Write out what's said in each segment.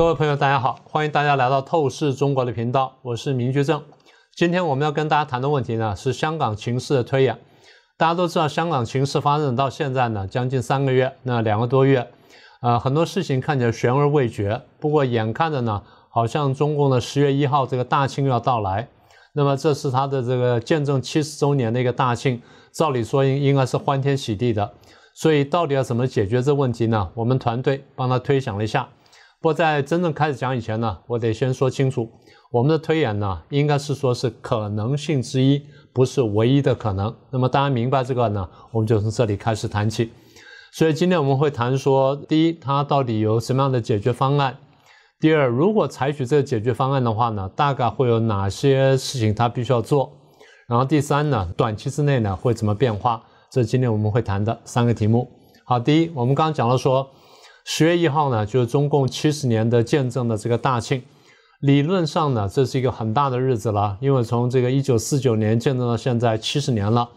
各位朋友，大家好，欢迎大家来到透视中国的频道，我是明居正。今天我们要跟大家谈的问题呢，是香港情势的推演。大家都知道，香港情势发展到现在呢，将近三个月，那两个多月，呃，很多事情看起来悬而未决。不过眼看着呢，好像中共的十月一号这个大庆要到来，那么这是他的这个见证七十周年的一个大庆，照理说应应该是欢天喜地的。所以到底要怎么解决这问题呢？我们团队帮他推想了一下。不过，在真正开始讲以前呢，我得先说清楚，我们的推演呢，应该是说是可能性之一，不是唯一的可能。那么大家明白这个呢，我们就从这里开始谈起。所以今天我们会谈说，第一，它到底有什么样的解决方案；第二，如果采取这个解决方案的话呢，大概会有哪些事情它必须要做；然后第三呢，短期之内呢会怎么变化？这是今天我们会谈的三个题目。好，第一，我们刚讲了说。十月一号呢，就是中共七十年的见证的这个大庆，理论上呢，这是一个很大的日子了，因为从这个一九四九年见证到现在七十年了，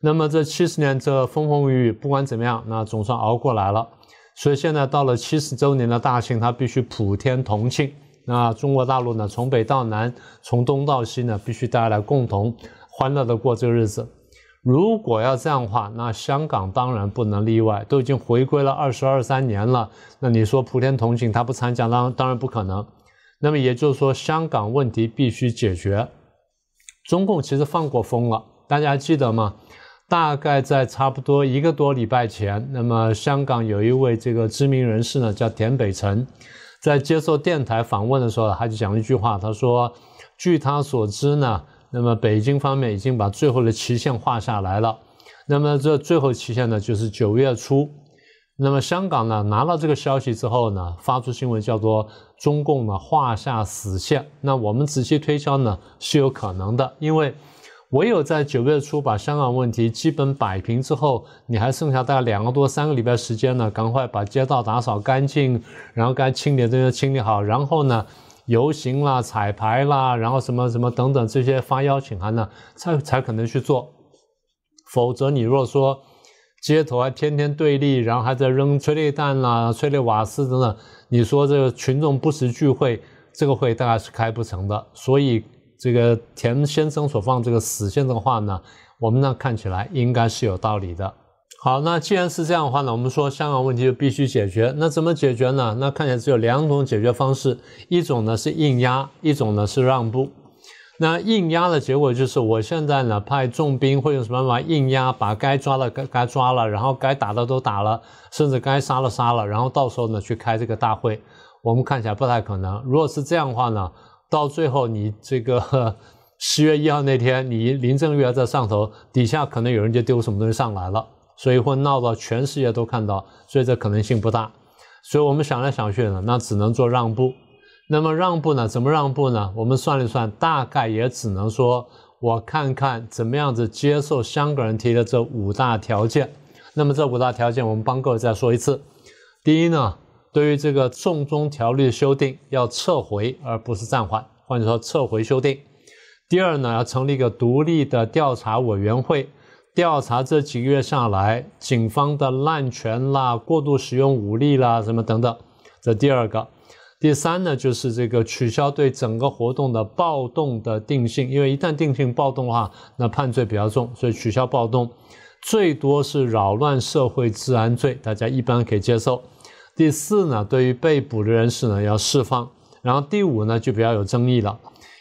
那么这七十年这风风雨雨，不管怎么样，那总算熬过来了，所以现在到了七十周年的大庆，它必须普天同庆。那中国大陆呢，从北到南，从东到西呢，必须大家来共同欢乐的过这个日子。如果要这样的话，那香港当然不能例外，都已经回归了二十二三年了。那你说普天同庆，他不参加，当当然不可能。那么也就是说，香港问题必须解决。中共其实放过风了，大家还记得吗？大概在差不多一个多礼拜前，那么香港有一位这个知名人士呢，叫田北辰，在接受电台访问的时候，他就讲了一句话，他说：“据他所知呢。”那么北京方面已经把最后的期限画下来了，那么这最后期限呢，就是九月初。那么香港呢，拿到这个消息之后呢，发出新闻叫做“中共呢画下死线”。那我们仔细推敲呢，是有可能的，因为唯有在九月初把香港问题基本摆平之后，你还剩下大概两个多三个礼拜时间呢，赶快把街道打扫干净，然后该清理的清理好，然后呢。游行啦、彩排啦，然后什么什么等等这些发邀请函呢，才才可能去做，否则你若说街头还天天对立，然后还在扔催泪弹啦、催泪瓦斯等等，你说这个群众不时聚会，这个会大概是开不成的。所以这个田先生所放这个死线的话呢，我们呢看起来应该是有道理的。好，那既然是这样的话呢，我们说香港问题就必须解决。那怎么解决呢？那看起来只有两种解决方式：一种呢是硬压，一种呢是让步。那硬压的结果就是我现在呢派重兵，会用什么办法硬压？把该抓的该该抓了，然后该打的都打了，甚至该杀了杀了。然后到时候呢去开这个大会，我们看起来不太可能。如果是这样的话呢，到最后你这个 十月一号那天，你林郑月娥在上头，底下可能有人就丢什么东西上来了。所以会闹到全世界都看到，所以这可能性不大。所以我们想来想去呢，那只能做让步。那么让步呢，怎么让步呢？我们算了算，大概也只能说，我看看怎么样子接受香港人提的这五大条件。那么这五大条件，我们帮各位再说一次。第一呢，对于这个《中中条例》的修订要撤回，而不是暂缓，或者说撤回修订。第二呢，要成立一个独立的调查委员会。调查这几个月下来，警方的滥权啦、过度使用武力啦，什么等等，这第二个。第三呢，就是这个取消对整个活动的暴动的定性，因为一旦定性暴动的话，那判罪比较重，所以取消暴动，最多是扰乱社会治安罪，大家一般可以接受。第四呢，对于被捕的人士呢要释放。然后第五呢，就比较有争议了。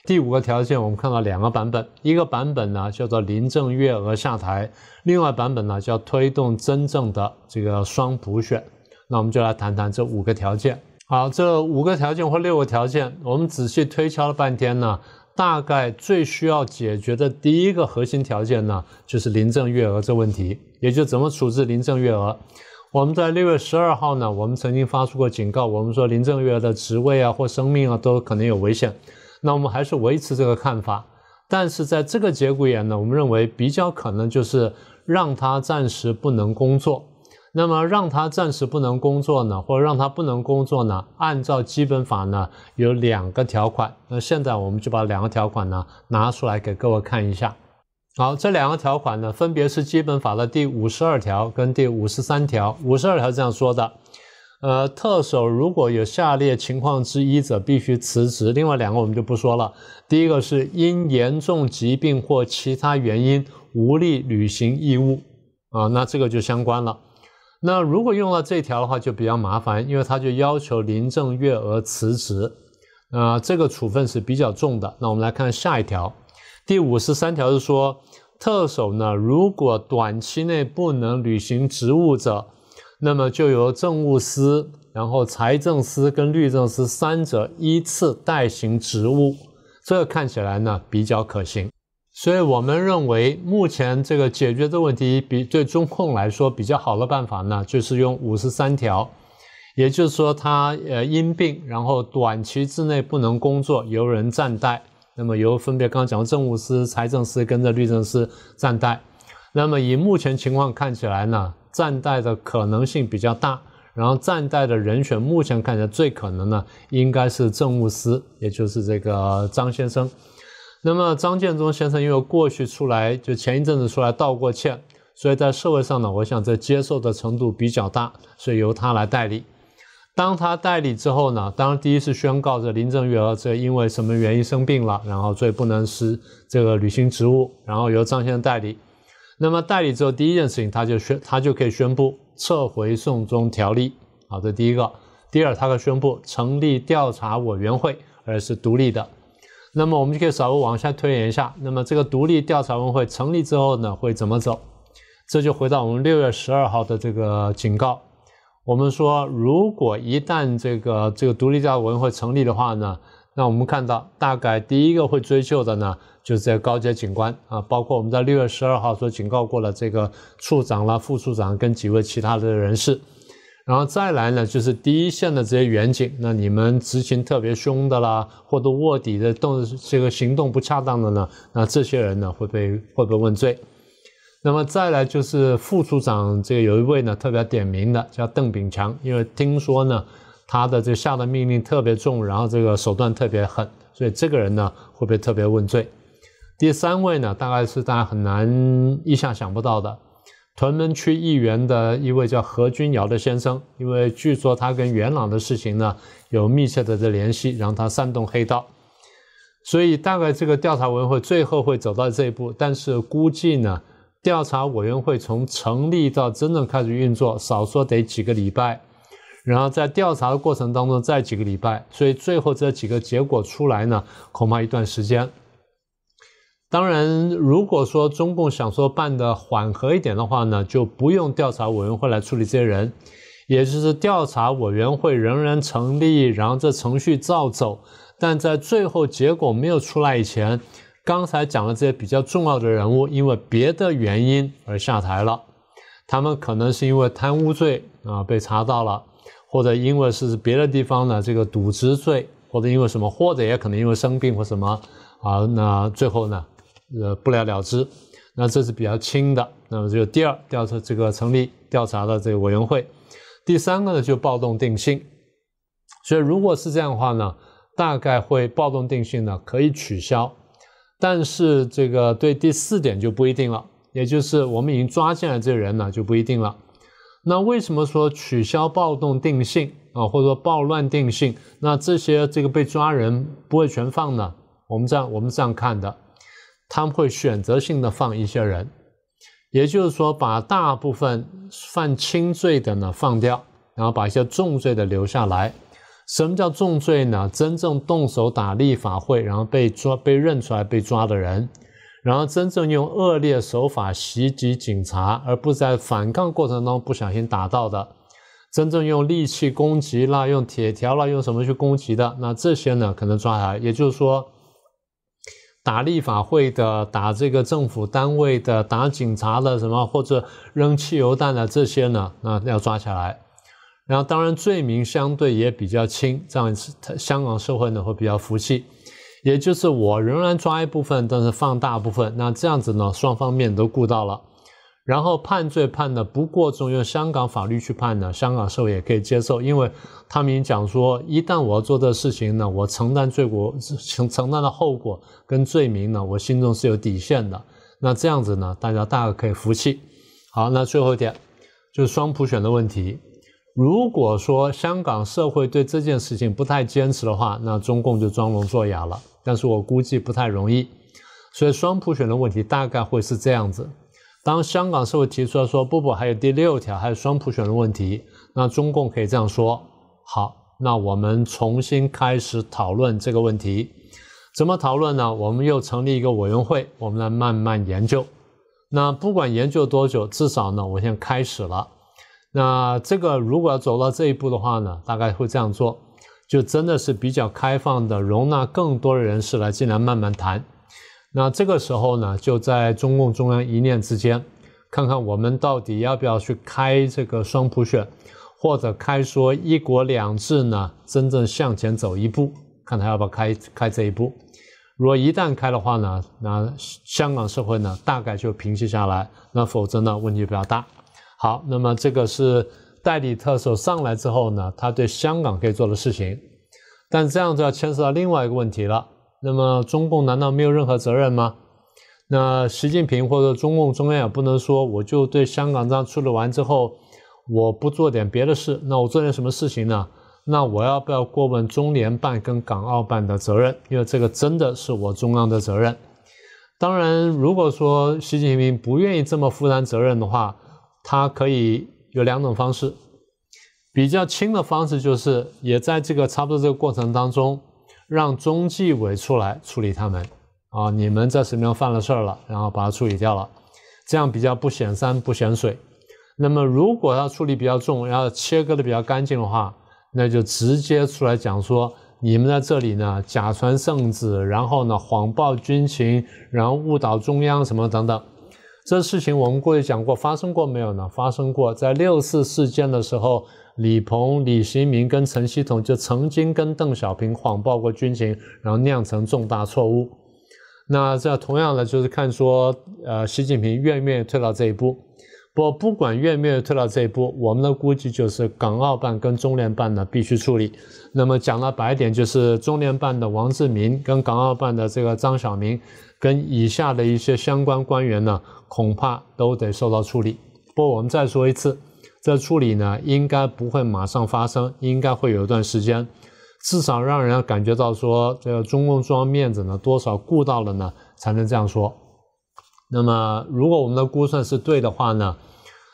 第五个条件，我们看到两个版本，一个版本呢叫做临郑月娥下台，另外版本呢叫推动真正的这个双普选。那我们就来谈谈这五个条件。好，这五个条件或六个条件，我们仔细推敲了半天呢，大概最需要解决的第一个核心条件呢，就是临郑月娥这问题，也就怎么处置临郑月娥。我们在六月十二号呢，我们曾经发出过警告，我们说临郑月娥的职位啊或生命啊都可能有危险。那我们还是维持这个看法，但是在这个节骨眼呢，我们认为比较可能就是让他暂时不能工作。那么让他暂时不能工作呢，或者让他不能工作呢？按照基本法呢，有两个条款。那现在我们就把两个条款呢拿出来给各位看一下。好，这两个条款呢，分别是基本法的第五十二条跟第五十三条。五十二条这样说的。呃，特首如果有下列情况之一者，必须辞职。另外两个我们就不说了。第一个是因严重疾病或其他原因无力履行义务啊，那这个就相关了。那如果用了这条的话，就比较麻烦，因为他就要求临郑月娥辞职。啊，这个处分是比较重的。那我们来看下一条，第五十三条是说，特首呢，如果短期内不能履行职务者。那么就由政务司、然后财政司跟律政司三者依次代行职务，这个看起来呢比较可行。所以我们认为，目前这个解决这个问题比对中控来说比较好的办法呢，就是用五十三条，也就是说他呃因病然后短期之内不能工作，由人暂代。那么由分别刚刚讲的政务司、财政司跟着律政司暂代。那么以目前情况看起来呢。暂代的可能性比较大，然后暂代的人选目前看起来最可能呢，应该是政务司，也就是这个张先生。那么张建忠先生因为过去出来就前一阵子出来道过歉，所以在社会上呢，我想这接受的程度比较大，所以由他来代理。当他代理之后呢，当然第一是宣告这林郑月娥这因为什么原因生病了，然后所以不能是这个履行职务，然后由张先生代理。那么代理之后，第一件事情，他就宣，他就可以宣布撤回送中条例，好，这第一个。第二，他可宣布成立调查委员会，而是独立的。那么我们就可以稍微往下推演一下。那么这个独立调查委员会成立之后呢，会怎么走？这就回到我们六月十二号的这个警告，我们说，如果一旦这个这个独立调查委员会成立的话呢？那我们看到，大概第一个会追究的呢，就是这高阶警官啊，包括我们在六月十二号所警告过了这个处长啦、副处长跟几位其他的人士，然后再来呢，就是第一线的这些员警，那你们执勤特别凶的啦，或者卧底的动这个行动不恰当的呢，那这些人呢会被会被问罪。那么再来就是副处长，这个有一位呢特别点名的叫邓炳强，因为听说呢。他的这下的命令特别重，然后这个手段特别狠，所以这个人呢会被特别问罪。第三位呢，大概是大家很难一下想不到的，屯门区议员的一位叫何君尧的先生，因为据说他跟元朗的事情呢有密切的这联系，让他煽动黑道。所以大概这个调查委员会最后会走到这一步，但是估计呢，调查委员会从成立到真正开始运作，少说得几个礼拜。然后在调查的过程当中，再几个礼拜，所以最后这几个结果出来呢，恐怕一段时间。当然，如果说中共想说办的缓和一点的话呢，就不用调查委员会来处理这些人，也就是调查委员会仍然成立，然后这程序照走，但在最后结果没有出来以前，刚才讲的这些比较重要的人物，因为别的原因而下台了，他们可能是因为贪污罪啊被查到了。或者因为是别的地方呢，这个渎职罪，或者因为什么，或者也可能因为生病或什么，啊，那最后呢，呃，不了了之，那这是比较轻的。那么就第二，调查这个成立调查的这个委员会，第三个呢就暴动定性。所以如果是这样的话呢，大概会暴动定性呢可以取消，但是这个对第四点就不一定了，也就是我们已经抓进来这人呢就不一定了。那为什么说取消暴动定性啊，或者说暴乱定性？那这些这个被抓人不会全放呢？我们这样我们这样看的，他们会选择性的放一些人，也就是说把大部分犯轻罪的呢放掉，然后把一些重罪的留下来。什么叫重罪呢？真正动手打立法会，然后被抓被认出来被抓的人。然后真正用恶劣手法袭击警察，而不在反抗过程中不小心打到的，真正用利器攻击，啦，用铁条啦，用什么去攻击的？那这些呢，可能抓下来。也就是说，打立法会的，打这个政府单位的，打警察的什么，或者扔汽油弹的这些呢，那要抓下来。然后当然罪名相对也比较轻，这样香港社会呢会比较服气。也就是我仍然抓一部分，但是放大部分，那这样子呢，双方面都顾到了。然后判罪判的不过重，用香港法律去判呢，香港社会也可以接受，因为他们已经讲说，一旦我要做这事情呢，我承担罪过承承担的后果跟罪名呢，我心中是有底线的。那这样子呢，大家大概可以服气。好，那最后一点就是双普选的问题。如果说香港社会对这件事情不太坚持的话，那中共就装聋作哑了。但是我估计不太容易，所以双普选的问题大概会是这样子：当香港社会提出来说不不，还有第六条，还有双普选的问题，那中共可以这样说：好，那我们重新开始讨论这个问题，怎么讨论呢？我们又成立一个委员会，我们来慢慢研究。那不管研究多久，至少呢，我先开始了。那这个如果要走到这一步的话呢，大概会这样做。就真的是比较开放的，容纳更多的人士来进来慢慢谈。那这个时候呢，就在中共中央一念之间，看看我们到底要不要去开这个双普选，或者开说一国两制呢？真正向前走一步，看他要不要开开这一步。如果一旦开的话呢，那香港社会呢大概就平息下来。那否则呢问题比较大。好，那么这个是。代理特首上来之后呢，他对香港可以做的事情，但这样子要牵涉到另外一个问题了。那么中共难道没有任何责任吗？那习近平或者中共中央也不能说，我就对香港这样处理完之后，我不做点别的事。那我做点什么事情呢？那我要不要过问中联办跟港澳办的责任？因为这个真的是我中央的责任。当然，如果说习近平不愿意这么负担责任的话，他可以。有两种方式，比较轻的方式就是也在这个差不多这个过程当中，让中纪委出来处理他们啊，你们在什么地方犯了事儿了，然后把它处理掉了，这样比较不显山不显水。那么如果要处理比较重，要切割的比较干净的话，那就直接出来讲说，你们在这里呢假传圣旨，然后呢谎报军情，然后误导中央什么等等。这事情我们过去讲过，发生过没有呢？发生过，在六四事件的时候，李鹏、李新明跟陈希同就曾经跟邓小平谎报过军情，然后酿成重大错误。那这同样的就是看说，呃，习近平愿不愿意退到这一步？不，不管愿不愿意退到这一步，我们的估计就是港澳办跟中联办呢必须处理。那么讲了白点，就是中联办的王志民跟港澳办的这个张晓明。跟以下的一些相关官员呢，恐怕都得受到处理。不过，我们再说一次，这处理呢，应该不会马上发生，应该会有一段时间，至少让人感觉到说，这个中共中央面子呢，多少顾到了呢，才能这样说。那么，如果我们的估算是对的话呢，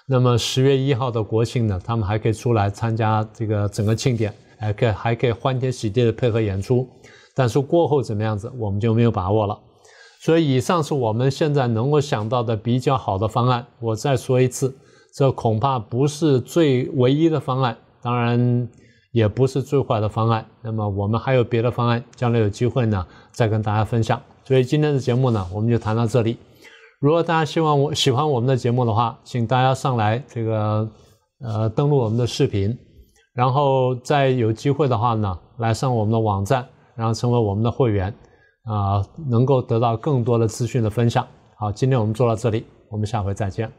那么十月一号的国庆呢，他们还可以出来参加这个整个庆典，还可还可以欢天喜地的配合演出。但是过后怎么样子，我们就没有把握了。所以以上是我们现在能够想到的比较好的方案。我再说一次，这恐怕不是最唯一的方案，当然也不是最坏的方案。那么我们还有别的方案，将来有机会呢再跟大家分享。所以今天的节目呢，我们就谈到这里。如果大家希望我喜欢我们的节目的话，请大家上来这个呃登录我们的视频，然后再有机会的话呢来上我们的网站，然后成为我们的会员。啊，能够得到更多的资讯的分享。好，今天我们做到这里，我们下回再见。